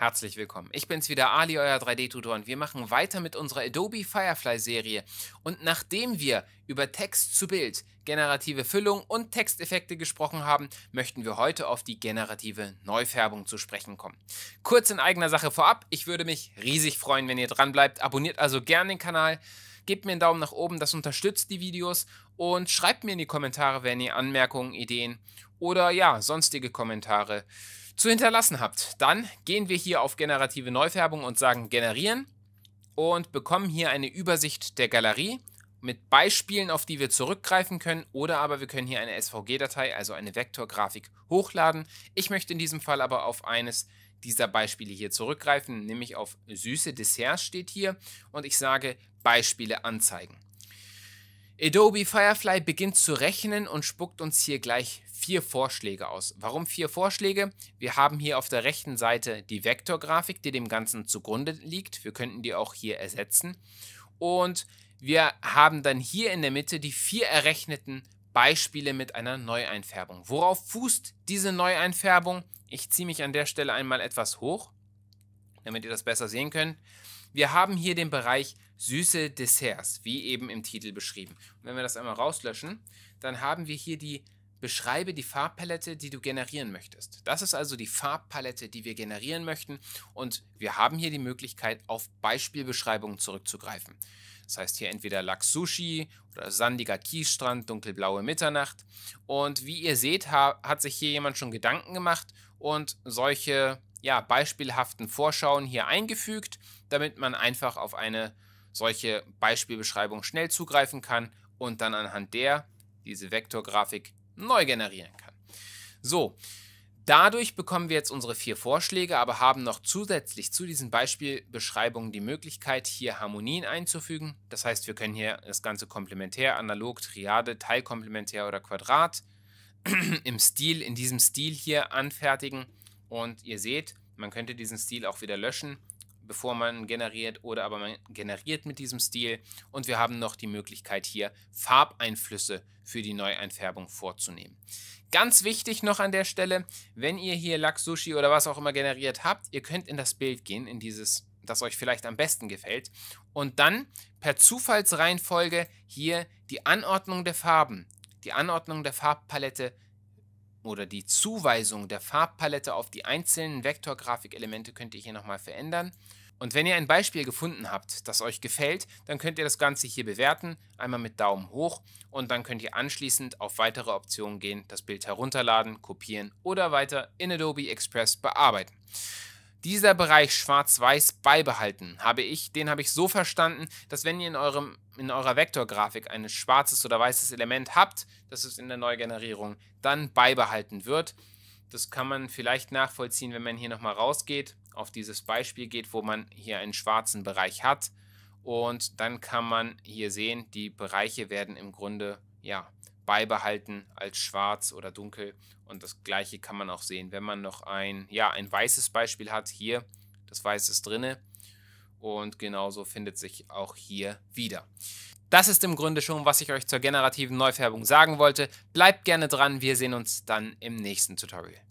Herzlich willkommen. Ich bin's wieder, Ali, euer 3D-Tutor, und wir machen weiter mit unserer Adobe Firefly-Serie. Und nachdem wir über Text zu Bild, generative Füllung und Texteffekte gesprochen haben, möchten wir heute auf die generative Neufärbung zu sprechen kommen. Kurz in eigener Sache vorab, ich würde mich riesig freuen, wenn ihr dran bleibt. Abonniert also gern den Kanal gebt mir einen Daumen nach oben, das unterstützt die Videos und schreibt mir in die Kommentare, wenn ihr Anmerkungen, Ideen oder ja, sonstige Kommentare zu hinterlassen habt. Dann gehen wir hier auf generative Neufärbung und sagen generieren und bekommen hier eine Übersicht der Galerie mit Beispielen, auf die wir zurückgreifen können, oder aber wir können hier eine SVG-Datei, also eine Vektorgrafik, hochladen. Ich möchte in diesem Fall aber auf eines dieser Beispiele hier zurückgreifen, nämlich auf süße Desserts steht hier und ich sage Beispiele anzeigen. Adobe Firefly beginnt zu rechnen und spuckt uns hier gleich vier Vorschläge aus. Warum vier Vorschläge? Wir haben hier auf der rechten Seite die Vektorgrafik, die dem Ganzen zugrunde liegt. Wir könnten die auch hier ersetzen. Und wir haben dann hier in der Mitte die vier errechneten Beispiele mit einer Neueinfärbung. Worauf fußt diese Neueinfärbung? Ich ziehe mich an der Stelle einmal etwas hoch, damit ihr das besser sehen könnt. Wir haben hier den Bereich süße Desserts, wie eben im Titel beschrieben. Und wenn wir das einmal rauslöschen, dann haben wir hier die Beschreibe die Farbpalette, die du generieren möchtest. Das ist also die Farbpalette, die wir generieren möchten und wir haben hier die Möglichkeit, auf Beispielbeschreibungen zurückzugreifen. Das heißt hier entweder Lachs Sushi oder sandiger Kiesstrand, dunkelblaue Mitternacht. Und wie ihr seht, ha hat sich hier jemand schon Gedanken gemacht und solche ja, beispielhaften Vorschauen hier eingefügt, damit man einfach auf eine solche Beispielbeschreibung schnell zugreifen kann und dann anhand der diese Vektorgrafik neu generieren kann. So, dadurch bekommen wir jetzt unsere vier Vorschläge, aber haben noch zusätzlich zu diesen Beispielbeschreibungen die Möglichkeit, hier Harmonien einzufügen. Das heißt, wir können hier das Ganze komplementär, analog, Triade, Teilkomplementär oder Quadrat im Stil, in diesem Stil hier anfertigen. Und ihr seht, man könnte diesen Stil auch wieder löschen, bevor man generiert oder aber man generiert mit diesem Stil. Und wir haben noch die Möglichkeit hier Farbeinflüsse für die Neueinfärbung vorzunehmen. Ganz wichtig noch an der Stelle, wenn ihr hier Lack, Sushi oder was auch immer generiert habt, ihr könnt in das Bild gehen, in dieses, das euch vielleicht am besten gefällt. Und dann per Zufallsreihenfolge hier die Anordnung der Farben die Anordnung der Farbpalette oder die Zuweisung der Farbpalette auf die einzelnen Vektorgrafikelemente könnt ihr hier nochmal verändern. Und wenn ihr ein Beispiel gefunden habt, das euch gefällt, dann könnt ihr das Ganze hier bewerten, einmal mit Daumen hoch und dann könnt ihr anschließend auf weitere Optionen gehen, das Bild herunterladen, kopieren oder weiter in Adobe Express bearbeiten. Dieser Bereich schwarz-weiß beibehalten, habe ich, den habe ich so verstanden, dass wenn ihr in, eurem, in eurer Vektorgrafik ein schwarzes oder weißes Element habt, dass es in der Neugenerierung dann beibehalten wird. Das kann man vielleicht nachvollziehen, wenn man hier nochmal rausgeht, auf dieses Beispiel geht, wo man hier einen schwarzen Bereich hat. Und dann kann man hier sehen, die Bereiche werden im Grunde ja, beibehalten als schwarz oder dunkel. Und das gleiche kann man auch sehen, wenn man noch ein, ja, ein weißes Beispiel hat. Hier, das Weiß ist drinne. Und genauso findet sich auch hier wieder. Das ist im Grunde schon, was ich euch zur generativen Neufärbung sagen wollte. Bleibt gerne dran, wir sehen uns dann im nächsten Tutorial.